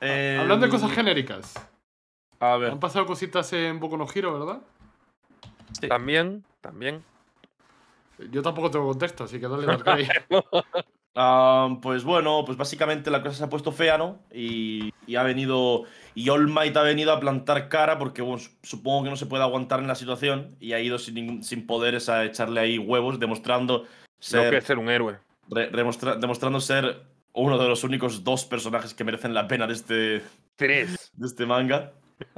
Eh, Hablando de cosas genéricas. A ver. Han pasado cositas en Boku no giro ¿verdad? Sí. También, también. Yo tampoco tengo contexto, así que dale la ah, Pues bueno, pues básicamente la cosa se ha puesto fea, ¿no? Y, ha venido. Y All Might ha venido a plantar cara porque supongo que no se puede aguantar en la situación y ha ido sin, sin poderes a echarle ahí huevos, demostrando ser. que ser un héroe. demostrando ser uno de los únicos dos personajes que merecen la pena de este. Tres. De este manga.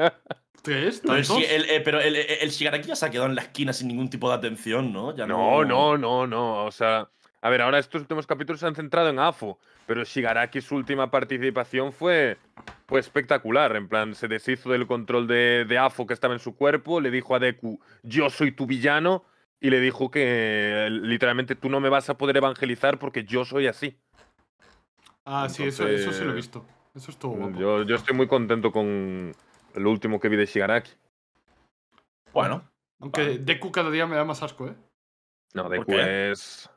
¿Tres? Eh, pero, el, eh, el, Shigaraki ya se ha quedado en la esquina sin ningún tipo de atención, ¿no? Ya no, no, no, no, no. O sea. A ver, ahora estos últimos capítulos se han centrado en Afo, pero Shigaraki su última participación fue, fue espectacular. En plan, se deshizo del control de, de que estaba en su cuerpo, le dijo a Deku, yo soy tu villano, y le dijo que literalmente tú no me vas a poder evangelizar porque yo soy así. Ah, sí, eso, eso sí lo he visto. Eso estuvo Yo, yo estoy muy contento con el último que vi de Shigaraki. Bueno. Aunque Deku cada día me da más asco, ¿eh? No, Deku es.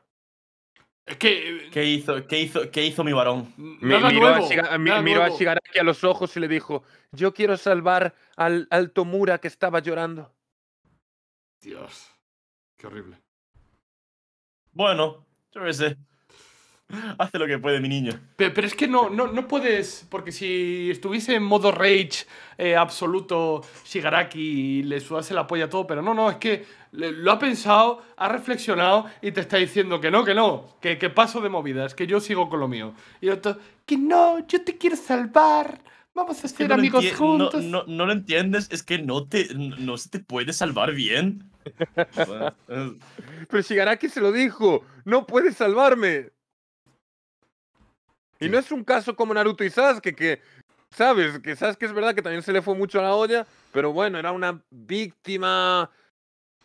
Es que. ¿Qué hizo, qué hizo, hizo mi varón? miró, a Shigaraki a los ojos y le dijo: Yo quiero salvar al, al Tomura que estaba llorando. Dios. Qué horrible. Bueno, yo lo sé. Hace lo que puede, mi niño. Pero, es que no, no, no, puedes, porque si estuviese en modo rage eh, absoluto Shigaraki le sudase la polla todo, pero no, no, es que lo ha pensado, ha reflexionado y te está diciendo que no, que no, que, que paso de movidas, que yo sigo con lo mío. Y otro, que no, yo te quiero salvar. Vamos a ser amigos juntos. No, no, lo entiendes, es que no, te, no se te puede salvar bien. Pero Shigaraki se lo dijo, no puedes salvarme. Y no es un caso como Naruto y Sasuke, que, ¿sabes? Que Sasuke es verdad que también se le fue mucho a la olla, pero bueno, era una víctima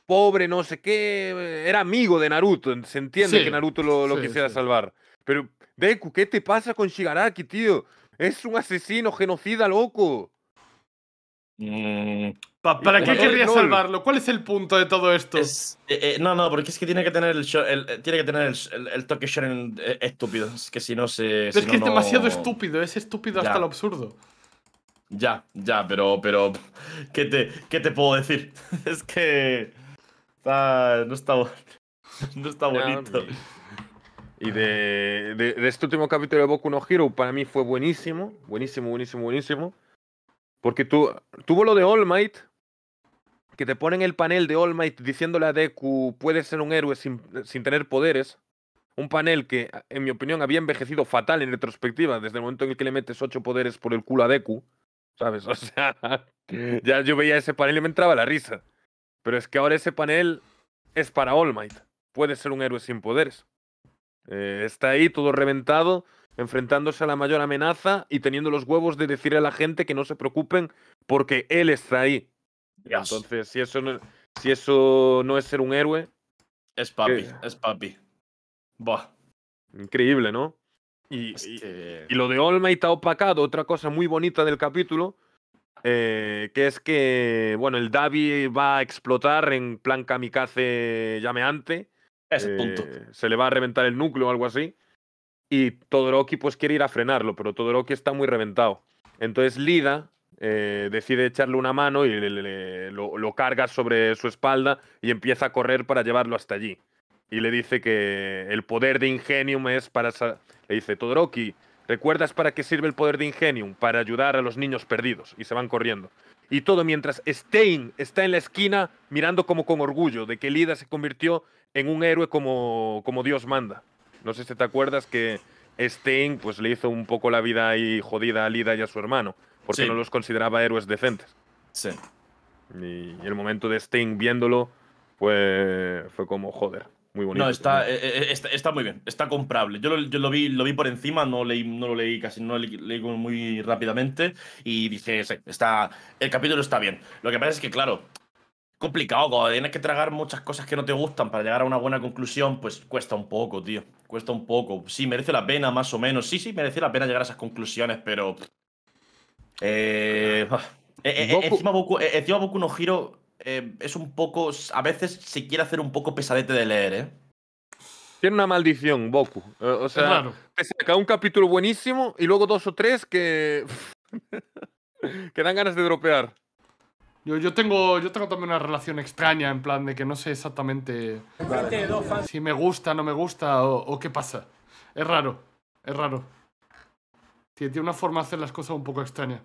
pobre, no sé qué. Era amigo de Naruto, se entiende que Naruto lo, quisiera salvar. Pero, Deku, ¿qué te pasa con Shigaraki, tío? Es un asesino, genocida, loco. Eh, ¿Para qué querría salvarlo? ¿Cuál es el punto de todo esto? Eh, eh, no, no, porque es que tiene que tener el, eh, tiene que tener el, toque shonen estúpido. Es que si no se. es que es demasiado estúpido, es estúpido hasta lo absurdo. Ya, ya, pero, pero. ¿Qué te, qué te puedo decir? es que. no está No está bonito. Y de, de, este último capítulo de Boku no Hero, para mí fue buenísimo. Buenísimo, buenísimo, buenísimo. Porque tú, tuvo lo de All Might, que te ponen el panel de All Might diciéndole a Deku puede ser un héroe sin, sin tener poderes, un panel que, en mi opinión, había envejecido fatal en retrospectiva desde el momento en el que le metes ocho poderes por el culo a Deku, ¿sabes? O sea, ya yo veía ese panel y me entraba la risa. Pero es que ahora ese panel es para All Might. Puede ser un héroe sin poderes. Eh, está ahí todo reventado, enfrentándose a la mayor amenaza y teniendo los huevos de decirle a la gente que no se preocupen porque él está ahí. Entonces, si eso, no, es ser un héroe. Es papi, es papi. Buah. Increíble, ¿no? Y, lo de Olma Might opacado otra cosa muy bonita del capítulo, eh, que es que, bueno, el Davi va a explotar en plan kamikaze llameante. Ese eh, punto. Se le va a reventar el núcleo o algo así. Y Todoroki pues quiere ir a frenarlo, pero Todoroki está muy reventado. Entonces Lida eh, decide echarle una mano y lo, carga sobre su espalda y empieza a correr para llevarlo hasta allí. Y le dice que el poder de Ingenium es para... Le dice, Todoroki, ¿recuerdas para qué sirve el poder de Ingenium? Para ayudar a los niños perdidos. Y se van corriendo. Y todo mientras Stein está en la esquina mirando como con orgullo de que Lida se convirtió en un héroe como, como Dios manda. No sé si te acuerdas que Stein pues, le hizo un poco la vida ahí jodida a Lida y a su hermano porque no los consideraba héroes decentes. Sí. Y, el momento de Sting viéndolo pues fue como, joder, muy bonito. No, eh, eh, está, está, muy bien, está comprable. Yo, lo, vi, lo vi por encima, no, no lo leí casi, no lo leí, muy rápidamente y dije, sí, está, el capítulo está bien. Lo que pasa es que, claro, complicado, cuando tienes que tragar muchas cosas que no te gustan para llegar a una buena conclusión, pues cuesta un poco, tío. Cuesta un poco. Sí, merece la pena, más o menos. Sí, sí, merece la pena llegar a esas conclusiones, pero eh, eh, eh, eh, Encima, Boku, no giro es un poco. A veces se quiere hacer un poco pesadete de leer, ¿eh? Tiene una maldición, Boku. o sea, saca un capítulo buenísimo y luego dos o tres que. que dan ganas de dropear. Yo, yo, tengo, yo tengo también una relación extraña, en plan de que no sé exactamente si me gusta, no me gusta o, qué pasa. Es raro, es raro que tiene una forma de hacer las cosas un poco extraña.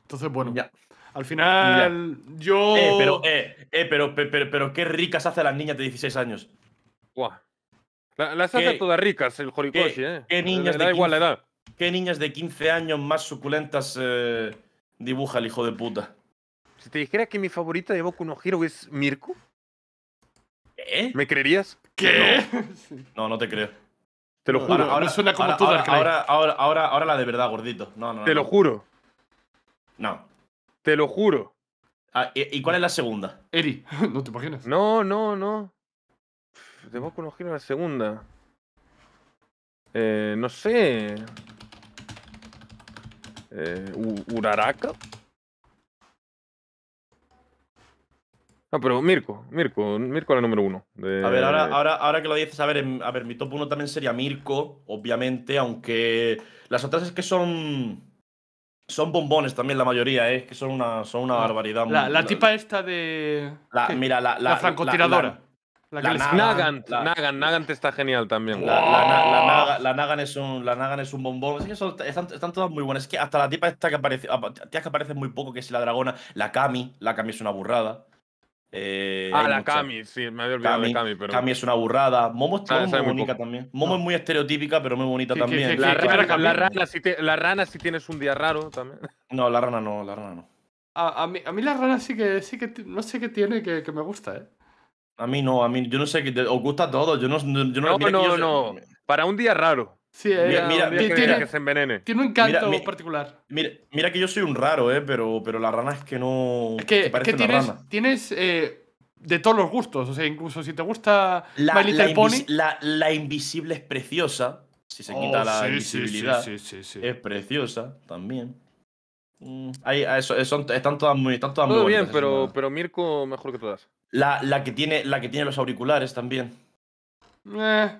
Entonces, bueno. Ya. Al final, yo. Eh, pero, eh, eh, pero, pero, pero, qué ricas hacen las niñas de 16 años. Guau. las hace todas ricas el Horikoshi, qué, ¿eh? Qué niñas de 15, igual la edad. ¿Qué niñas de 15 años más suculentas eh, dibuja el hijo de puta? Si te dijera que mi favorita de Boku no Hero es Mirko, ¿Eh? ¿Me creerías? ¿Qué? no, no, te creo. Te lo juro. Ahora, suena como ahora, tú, ahora, ahora, ahora, la de verdad, gordito. No, no, Te lo juro. No. Te lo juro. Ah, ¿Y cuál es la segunda? Eri, no te imaginas. No, no, no. debo conocer la segunda. Eh, no sé. Eh, ¿Uraraka? No, pero Mirko, Mirko, Mirko era el número uno. A ver, ahora, ahora, ahora que lo dices, a ver, a ver, mi top uno también sería Mirko, obviamente, aunque las otras es que son. Son bombones también la mayoría, ¿eh? es que son una, son una ah, barbaridad. La, la tipa esta de. La, mira, la, la, francotiradora. La, Nagan. Nagant, Nagant, está genial también. La, Nagan, es un, la Nagan es un bombón. están, todas muy buenas. Es que hasta la tipa esta que aparece, ah, tías que aparece muy poco, que es la dragona, la Kami, la Kami es una burrada. Eh, ah, la Cami, sí, me había olvidado Cami, de Cami, pero. Cami es una burrada. Momo, es ah, muy, también. Momo es muy estereotípica, pero muy bonita también. la, rana, la, rana, si si tienes un día raro también. No, la rana no, la rana no. A, mí, a mí, la rana sí que sí que no sé qué tiene que, me gusta, eh. A mí no, a mí yo no sé qué os gusta todo, yo no yo no No, no, no. Para un día raro. Sí, mira, que, tiene, un encanto particular. Mira, que yo soy un raro, eh, pero, pero la rana es que no. Es que, tienes, tienes eh, de todos los gustos. O sea, incluso si te gusta la, My invisible es preciosa. Si se oh, quita la invisibilidad, es preciosa también. Mm, están todas muy. Están muy bien, pero, pero Mirko mejor que todas. La, que tiene, la que tiene los auriculares también. Eh,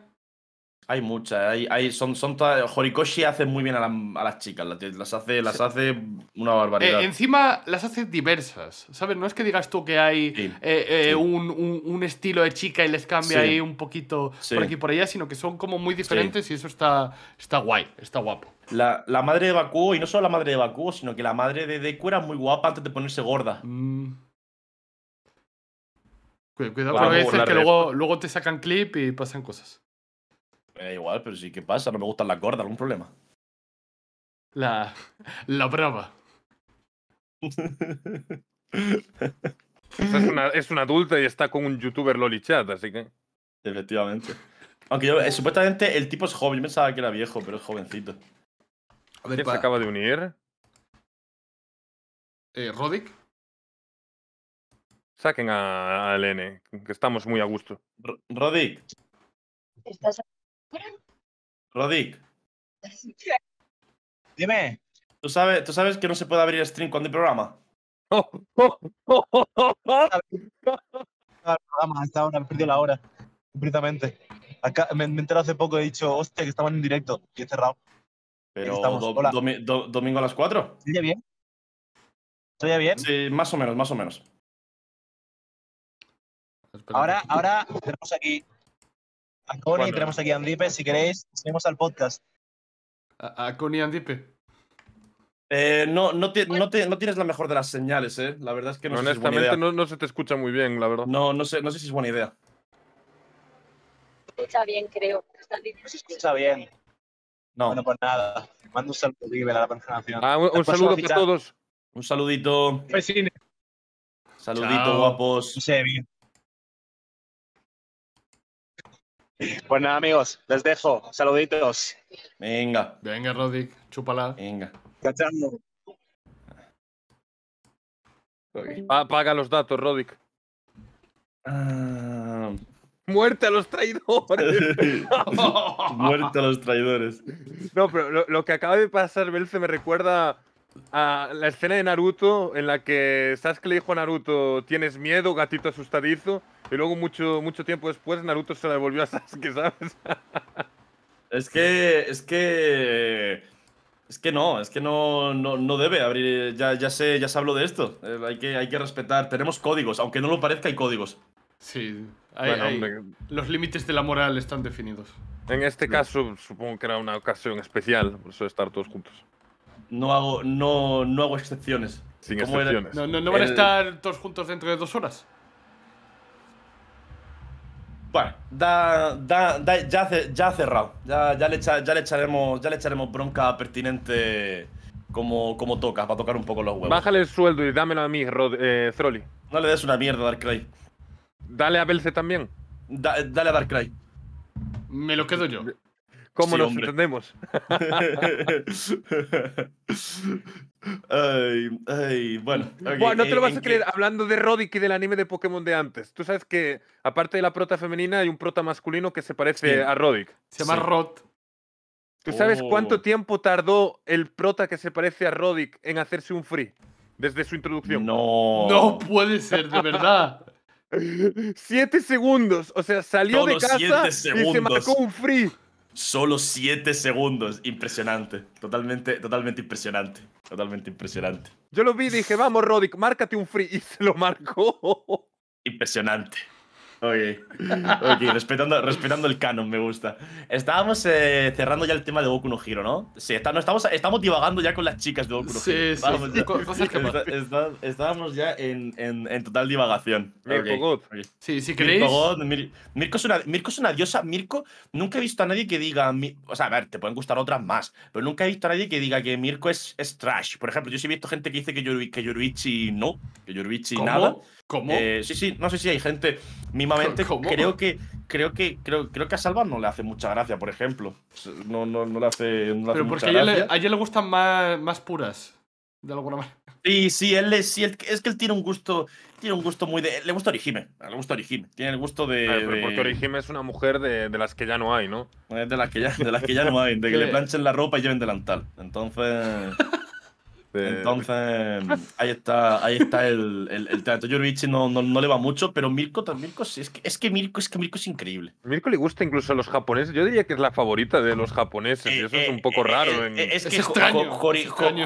hay muchas, hay, son, son todas. Horikoshi hace muy bien a, las chicas, las, hace, las hace una barbaridad. Eh, encima las hace diversas, ¿sabes? No es que digas tú que hay eh, eh, Un, estilo de chica y les cambia ahí un poquito por aquí y por allá, sino que son como muy diferentes y eso está, está guay, está guapo. La, madre de Bakugo, y no solo la madre de Bakugo, sino que la madre de Deku era muy guapa antes de ponerse gorda. Mm. Cuidado, porque que luego te sacan clip y pasan cosas. Me eh, da igual, pero sí, ¿qué pasa? No me gustan las gordas, ¿algún problema? La. La brava. es, una, es una adulta y está con un youtuber lolichat, así que. Efectivamente. Aunque yo, eh, supuestamente el tipo es joven, yo pensaba que era viejo, pero es jovencito. A ¿Quién se acaba de unir? Eh, ¿Rodic? Saquen a, a, que estamos muy a gusto. Rodic. ¿Estás Rodic. Dime. ¿Tú sabes, ¿Tú sabes que no se puede abrir stream cuando hay programa? programa, he perdido la hora. Completamente. Acá, me, enteré hace poco, he dicho, hostia, que estaban en directo y he cerrado. Pero Estamos, domingo a las 4. ¿Estoy bien? bien? Sí, más o menos, más o menos. Ahora, ahora tenemos aquí a Connie, tenemos aquí a Andipe. Si queréis, seguimos al podcast. A, a Connie Andipe. Eh, no, no, no, tienes la mejor de las señales, ¿eh? La verdad es que no, Honestamente, sé si es buena idea. No, no, se te escucha muy bien, la verdad. No, no sé, no sé si es buena idea. Escucha bien, creo. Se escucha bien. No. Bueno, pues nada. Mando un saludo libre a la programación. Ah, un, pues saludo para todos. Un saludito. Pues saludito, guapos. No sé, bien. Bueno, amigos, les dejo. Saluditos. Venga. Venga, Rodic, chúpala. Venga. Cachando. Ah, apaga los datos, Rodic. Ah. Muerte a los traidores. Muerte a los traidores. No, pero lo, que acaba de pasar, Belce, me recuerda a la escena de Naruto en la que Sasuke le dijo a Naruto, tienes miedo, gatito asustadizo y luego mucho, mucho tiempo después Naruto se la devolvió a Sasuke, ¿sabes? es que. Es que. Es que no, es que no, no, no debe abrir. Ya, ya sé, ya se habló de esto. Eh, hay, que, hay que respetar. Tenemos códigos, aunque no lo parezca, hay códigos. Sí, hay, los límites de la moral están definidos. En este caso, supongo que era una ocasión especial, por eso estar todos juntos. No hago, no, no hago excepciones. Sin excepciones. no, no van a estar todos juntos dentro de dos horas? Bueno, da, ya, ha cerrado. Ya, ya, le echaremos, ya le echaremos bronca pertinente como, como toca, para tocar un poco los huevos. Bájale el sueldo y dámelo a mí, Rod, eh, No le des una mierda a Darkrai. Dale a Belce también. dale a Darkrai. Me lo quedo yo. ¿Cómo nos entendemos? ay, ay, bueno. no te lo vas a creer. Hablando de Roddick y del anime de Pokémon de antes, tú sabes que aparte de la prota femenina hay un prota masculino que se parece a Roddick. Se llama Rod. ¿Tú sabes cuánto oh. tiempo tardó el prota que se parece a Roddick en hacerse un free desde su introducción? No. No puede ser, de verdad. siete segundos. O sea, salió de casa y se marcó un free. Solo 7 segundos. Impresionante. Totalmente, totalmente impresionante. Totalmente impresionante. Yo lo vi y dije, vamos, Rodic márcate un free. Y se lo marcó. Impresionante. Ok, respetando, respetando el canon, me gusta. Estábamos eh, cerrando ya el tema de Goku no Hero, ¿no? Sí, está, no, estamos, estamos divagando ya con las chicas de Goku no Sí, sí. estábamos ya en, en, total divagación. Mirko Sí, sí, queréis. Mirko, Mirko, es una, es una diosa. Mirko, nunca he visto a nadie que diga. o sea, a ver, te pueden gustar otras más, pero nunca he visto a nadie que diga que Mirko es, trash. Por ejemplo, yo sí he visto gente que dice que, no, que Yoruichi nada. ¿Cómo? Eh, sí, sí, no sé si hay gente mimamente. Creo que creo que creo, creo que a Salva no le hace mucha gracia, por ejemplo. No, le hace, no Pero porque a, él Le, gustan más, más puras, de alguna manera. Sí, sí, él es, es que él tiene un gusto, tiene un gusto muy de, le gusta Orihime, le gusta Orihime, tiene el gusto de, porque Orihime es una mujer de, de, las que ya no hay, ¿no? Eh, de las que ya, de las que ya no hay, de que le planchen la ropa y lleven delantal, entonces. Este, Entonces, ahí está, ahí está el, el, el trato. no, le va mucho, pero Mirko, también. es, que, es que Mirko, es que es increíble. Mirko le gusta incluso a los japoneses. Yo diría que es la favorita de los japoneses, y eh, eso es un eh, poco eh, raro. Es que es extraño,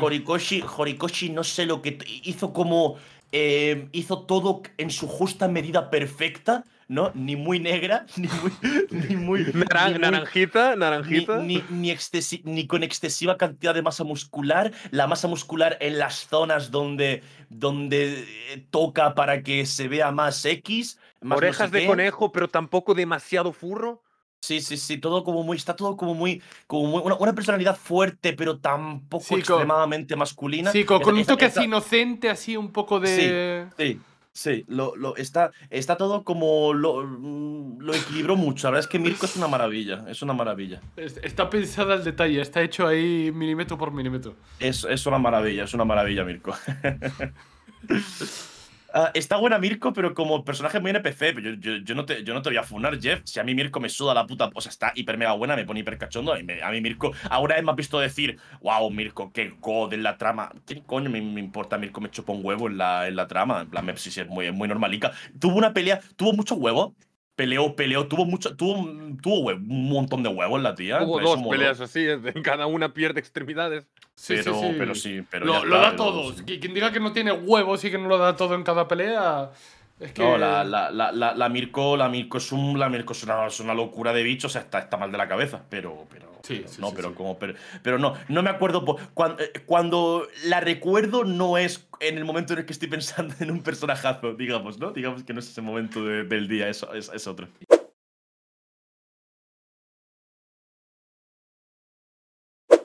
Horikoshi, no sé lo que hizo como hizo todo en su justa medida perfecta ¿no? Ni muy negra, ni muy... muy, naranjita, naranjita. Ni, ni, con excesiva cantidad de masa muscular, la masa muscular en las zonas donde, donde eh, toca para que se vea más X. Orejas de conejo, pero tampoco demasiado furro. Sí, sí, sí, todo como muy, está todo como muy, como una, personalidad fuerte, pero tampoco extremadamente masculina. Sí, con, un toque así inocente, así un poco de... sí. Sí, lo, lo, está, está todo como lo, mm, lo mucho. La verdad es que Mirko es una maravilla, es una maravilla. Está pensada el detalle, está hecho ahí milímetro por milímetro. Es, es una maravilla, es una maravilla, Mirko. Ah, está buena Mirko, pero como personaje muy NPC. Yo, yo, yo, no te, voy a funar, Jeff. Si a mí Mirko me suda la puta. O sea, está hiper mega buena, me pone hiper cachondo. a mí Mirko. Ahora me has visto decir, wow, Mirko, qué god en la trama. ¿Qué coño me, importa? Mirko me chupa un huevo en la, en la trama. En plan, es muy, muy normalica. Tuvo una pelea, tuvo mucho huevo. Peleó, peleó, tuvo mucho, tuvo, tuvo un montón de huevos la tía. Hubo dos peleas así, en cada una pierde extremidades. Sí, pero, sí, pero sí, lo, da todo. Quien diga que no tiene huevos y que no lo da todo en cada pelea. Es que... No, la, la, la, la, Mirko, la Mirko es un, la Mirko es una, locura de bicho, o sea, está, está mal de la cabeza, pero, pero, sí, no, pero como, pero, no, no me acuerdo eh, cuando, la recuerdo no es en el momento en el que estoy pensando en un personajazo, digamos, ¿no? Digamos que no es ese momento del día, es, es otro.